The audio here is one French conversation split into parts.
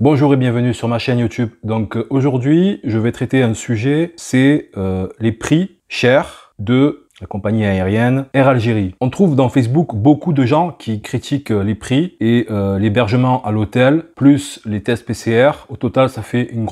Bonjour et bienvenue sur ma chaîne YouTube. Donc euh, aujourd'hui, je vais traiter un sujet, c'est euh, les prix chers de la compagnie aérienne Air Algérie. On trouve dans Facebook beaucoup de gens qui critiquent euh, les prix et euh, l'hébergement à l'hôtel, plus les tests PCR. Au total, ça fait une,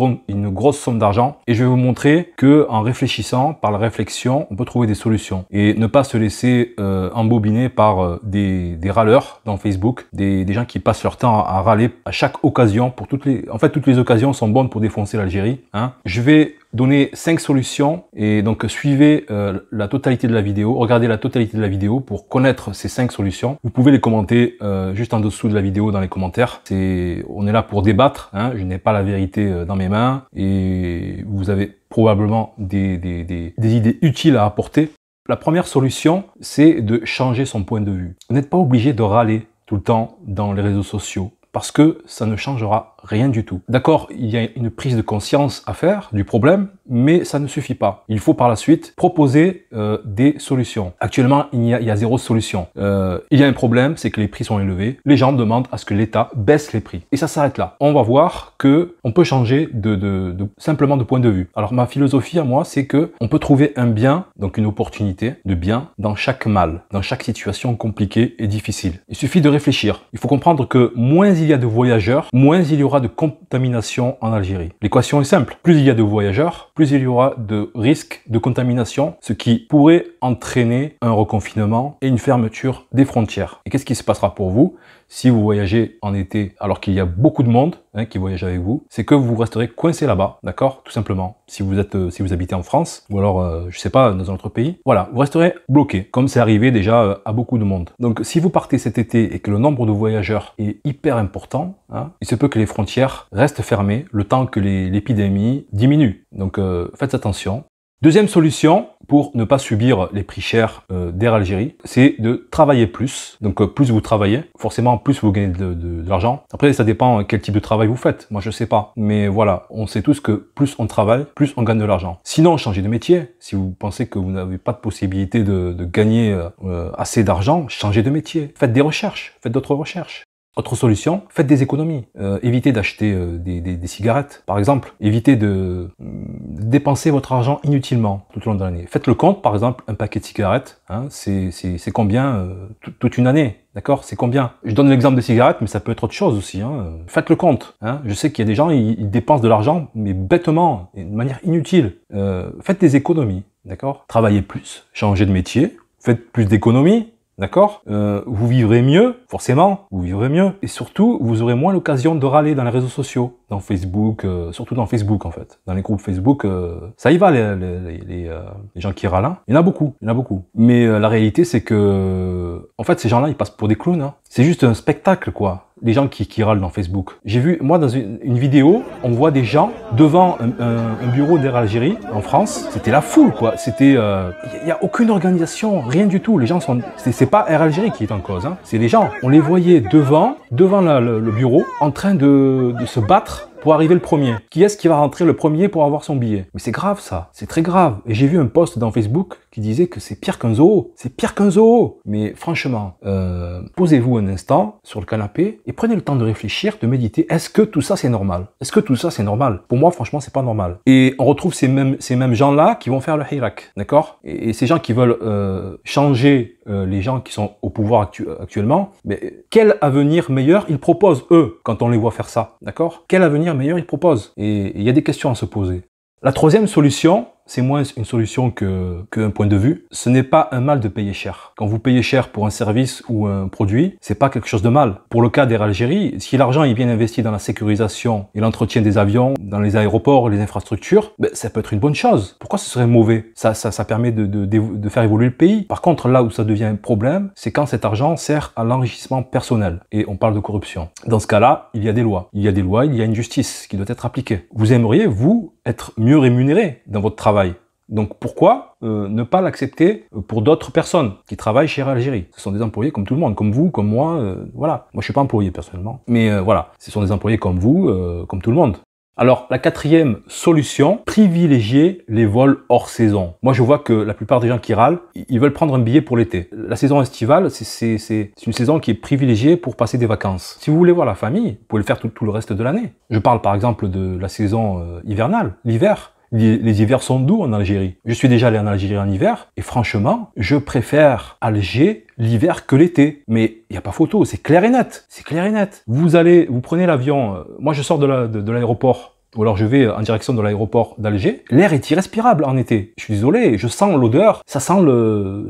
grosse somme d'argent. Et je vais vous montrer que en réfléchissant, par la réflexion, on peut trouver des solutions et ne pas se laisser euh, embobiner par des, râleurs dans Facebook, des, gens qui passent leur temps à, râler à chaque occasion. Pour toutes les, en fait, toutes les occasions sont bonnes pour défoncer l'Algérie. Hein. Je vais Donnez cinq solutions et donc suivez euh, la totalité de la vidéo, regardez la totalité de la vidéo pour connaître ces cinq solutions. Vous pouvez les commenter euh, juste en dessous de la vidéo dans les commentaires. C'est, on est là pour débattre, hein. je n'ai pas la vérité euh, dans mes mains et vous avez probablement des, des, des idées utiles à apporter. La première solution, c'est de changer son point de vue. Vous n'êtes pas obligé de râler tout le temps dans les réseaux sociaux parce que ça ne changera rien du tout. D'accord, il y a une prise de conscience à faire du problème, mais ça ne suffit pas. Il faut par la suite proposer euh, des solutions. Actuellement, il y a, zéro solution. Euh, il y a un problème, c'est que les prix sont élevés. Les gens demandent à ce que l'État baisse les prix. Et ça s'arrête là. On va voir que on peut changer de, de, de, simplement de point de vue. Alors ma philosophie à moi, c'est que on peut trouver un bien, donc une opportunité de bien dans chaque mal, dans chaque situation compliquée et difficile. Il suffit de réfléchir. Il faut comprendre que moins il y a de voyageurs, moins il y aura de contamination en Algérie. L'équation est simple. Plus il y a de voyageurs, plus il y aura de risques de contamination, ce qui pourrait entraîner un reconfinement et une fermeture des frontières. Et qu'est-ce qui se passera pour vous si vous voyagez en été alors qu'il y a beaucoup de monde hein, qui voyage avec vous, c'est que vous resterez coincé là-bas, d'accord Tout simplement. Si vous êtes, euh, si vous habitez en France ou alors, euh, je sais pas, dans un autre pays, voilà, vous resterez bloqué, comme c'est arrivé déjà euh, à beaucoup de monde. Donc, si vous partez cet été et que le nombre de voyageurs est hyper important, hein, il se peut que les frontières Reste restent fermées le temps que l'épidémie diminue. Donc euh, faites attention. Deuxième solution pour ne pas subir les prix chers euh, d'Air Algérie, c'est de travailler plus. Donc euh, plus vous travaillez, forcément plus vous gagnez de, l'argent. Après ça dépend quel type de travail vous faites. Moi je sais pas, mais voilà, on sait tous que plus on travaille, plus on gagne de l'argent. Sinon changez de métier. Si vous pensez que vous n'avez pas de possibilité de, gagner assez d'argent, changez de métier. Faites des recherches, faites d'autres recherches. Autre solution, faites des économies. Euh, évitez d'acheter euh, des, des, des, cigarettes, par exemple. Évitez de mm, dépenser votre argent inutilement tout au long de l'année. Faites le compte, par exemple, un paquet de cigarettes, hein, c'est combien euh, toute une année D'accord C'est combien Je donne l'exemple des cigarettes, mais ça peut être autre chose aussi. Hein. Faites le compte. Hein. Je sais qu'il y a des gens, ils, dépensent de l'argent, mais bêtement, et de manière inutile. faites des économies, d'accord Travaillez plus, changez de métier, faites plus d'économies, D'accord euh, Vous vivrez mieux, forcément, vous vivrez mieux. Et surtout, vous aurez moins l'occasion de râler dans les réseaux sociaux, dans Facebook, euh, surtout dans Facebook en fait. Dans les groupes Facebook, euh, ça y va, les, gens qui râlent. Hein. Il y en a beaucoup, il y en a beaucoup. Mais la réalité, c'est que, en fait, ces gens-là, ils passent pour des clowns. Hein. C'est juste un spectacle, quoi des gens qui, qui râlent dans Facebook. J'ai vu, moi, dans une, vidéo, on voit des gens devant un, bureau d'Air Algérie en France. C'était la foule, quoi. C'était, il euh, n'y a aucune organisation, rien du tout. Les gens sont, c'est pas Air Algérie qui est en cause. Hein. C'est les gens. On les voyait devant, devant le, bureau, en train de, de se battre pour arriver le premier. Qui est-ce qui va rentrer le premier pour avoir son billet Mais c'est grave ça, c'est très grave. Et j'ai vu un post dans Facebook qui disait que c'est pire qu'un zoo, c'est pire qu'un zoo. Mais franchement, euh, posez-vous un instant sur le canapé et prenez le temps de réfléchir, de méditer. Est-ce que tout ça c'est normal Est-ce que tout ça c'est normal Pour moi, franchement, c'est pas normal. Et on retrouve ces mêmes, ces mêmes gens-là qui vont faire le hirak, d'accord et, ces gens qui veulent euh, changer euh, les gens qui sont au pouvoir actuellement, mais quel avenir meilleur ils proposent eux quand on les voit faire ça, d'accord Quel avenir meilleur ils proposent Et il y a des questions à se poser. La troisième solution, c'est moins une solution qu'un point de vue. Ce n'est pas un mal de payer cher. Quand vous payez cher pour un service ou un produit, c'est pas quelque chose de mal. Pour le cas d'Air Algérie, si l'argent est bien investi dans la sécurisation et l'entretien des avions, dans les aéroports, les infrastructures, ben, ça peut être une bonne chose. Pourquoi ce serait mauvais ça, ça, ça, permet de, de, de faire évoluer le pays. Par contre, là où ça devient un problème, c'est quand cet argent sert à l'enrichissement personnel. Et on parle de corruption. Dans ce cas-là, il y a des lois. Il y a des lois, il y a une justice qui doit être appliquée. Vous aimeriez, vous, être mieux rémunéré dans votre travail. Donc pourquoi euh, ne pas l'accepter pour d'autres personnes qui travaillent chez Algérie Ce sont des employés comme tout le monde, comme vous, comme moi, euh, voilà. Moi je suis pas employé personnellement, mais euh, voilà, ce sont des employés comme vous, comme tout le monde. Alors la quatrième solution, privilégier les vols hors saison. Moi je vois que la plupart des gens qui râlent, ils veulent prendre un billet pour l'été. La saison estivale, c'est une saison qui est privilégiée pour passer des vacances. Si vous voulez voir la famille, vous pouvez le faire tout, le reste de l'année. Je parle par exemple de la saison euh, hivernale, l'hiver les, hivers sont doux en Algérie. Je suis déjà allé en Algérie en hiver et franchement, je préfère Alger l'hiver que l'été. Mais il n'y a pas photo, c'est clair et net. C'est clair et net. Vous allez, vous prenez l'avion. Euh, moi, je sors de l'aéroport. ou alors je vais en direction de l'aéroport d'Alger, l'air est irrespirable en été. Je suis désolé, je sens l'odeur, ça sent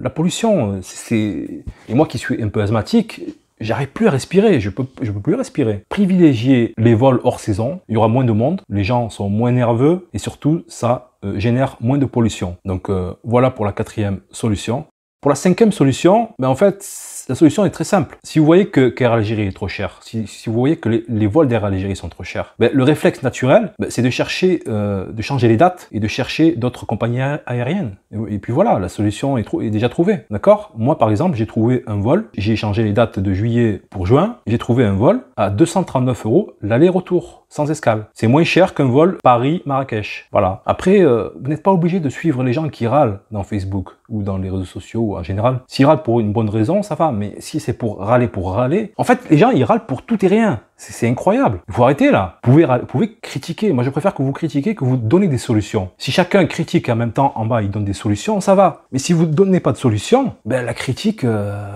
la pollution. C'est Et moi qui suis un peu asthmatique, j'arrive plus à respirer, je peux, je peux plus respirer. Privilégier les vols hors saison, il y aura moins de monde, les gens sont moins nerveux et surtout ça euh, génère moins de pollution. Donc euh, voilà pour la quatrième solution. Pour la cinquième solution, ben en fait, la solution est très simple. Si vous voyez que qu'Air Algérie est trop cher, si, vous voyez que les, vols d'Air Algérie sont trop chers, ben le réflexe naturel, ben, c'est de chercher, euh, de changer les dates et de chercher d'autres compagnies aériennes. Et, puis voilà, la solution est, déjà trouvée. D'accord Moi, par exemple, j'ai trouvé un vol, j'ai changé les dates de juillet pour juin, j'ai trouvé un vol à 239 euros l'aller-retour sans escale. C'est moins cher qu'un vol Paris-Marrakech. Voilà. Après, euh, vous n'êtes pas obligé de suivre les gens qui râlent dans Facebook ou dans les réseaux sociaux ou en général. S'ils râlent pour une bonne raison, ça va, mais si c'est pour râler pour râler, en fait, les gens, ils râlent pour tout et rien. C'est incroyable. Vous arrêter, là. Vous pouvez, vous pouvez critiquer. Moi, je préfère que vous critiquez que vous donnez des solutions. Si chacun critique en même temps, en bas, il donne des solutions, ça va. Mais si vous ne donnez pas de solution, ben, la critique... Euh,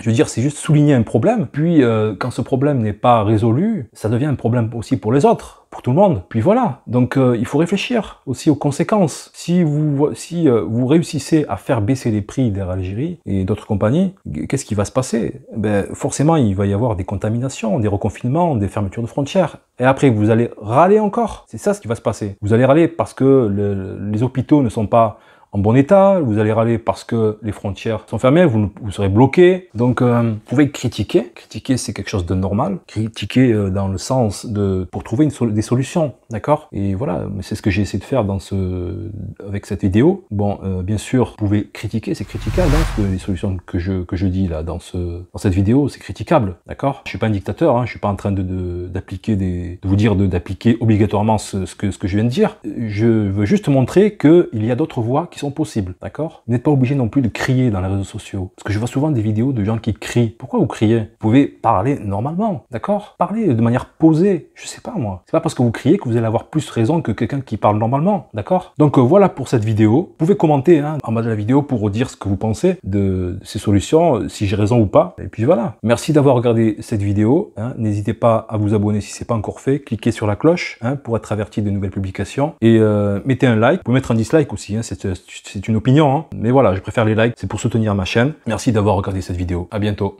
je veux dire, c'est juste souligner un problème, puis euh, quand ce problème n'est pas résolu, ça devient un problème aussi pour les autres pour tout le monde. Puis voilà. Donc euh, il faut réfléchir aussi aux conséquences. Si vous euh, vous réussissez à faire baisser les prix d'Air Algérie et d'autres compagnies, qu'est-ce qui va se passer Ben forcément il va y avoir des contaminations, des reconfinements, des fermetures de frontières. Et après vous allez râler encore. C'est ça ce qui va se passer. Vous allez râler parce que les hôpitaux ne sont pas bon état, vous allez râler parce que les frontières sont fermées, vous, vous serez bloqué. Donc euh, vous pouvez critiquer. Critiquer, c'est quelque chose de normal. Critiquer euh, dans le sens de pour trouver une des solutions, d'accord Et voilà, c'est ce que j'ai essayé de faire dans ce avec cette vidéo. Bon, euh, bien sûr, vous pouvez critiquer, c'est critiquable hein, les solutions que je que je dis là dans ce dans cette vidéo, c'est critiquable, d'accord Je suis pas un dictateur, hein, je suis pas en train de d'appliquer de, des de vous dire d'appliquer obligatoirement ce, que ce que je viens de dire. Je veux juste montrer que il y a d'autres voies qui sont possible, d'accord Vous n'êtes pas obligé non plus de crier dans les réseaux sociaux. Parce que je vois souvent des vidéos de gens qui crient. Pourquoi vous criez Vous pouvez parler normalement, d'accord Parler de manière posée, je sais pas moi. C'est pas parce que vous criez que vous allez avoir plus raison que quelqu'un qui parle normalement, d'accord Donc euh, voilà pour cette vidéo. Vous pouvez commenter hein, en bas de la vidéo pour dire ce que vous pensez de ces solutions, euh, si j'ai raison ou pas. Et puis voilà. Merci d'avoir regardé cette vidéo. Hein. N'hésitez pas à vous abonner si ce c'est pas encore fait. Cliquez sur la cloche hein, pour être averti de nouvelles publications. Et euh, mettez un like. Vous pouvez mettre un dislike aussi. C'est c'est une opinion, hein. mais voilà, je préfère les likes, c'est pour soutenir ma chaîne. Merci d'avoir regardé cette vidéo, à bientôt.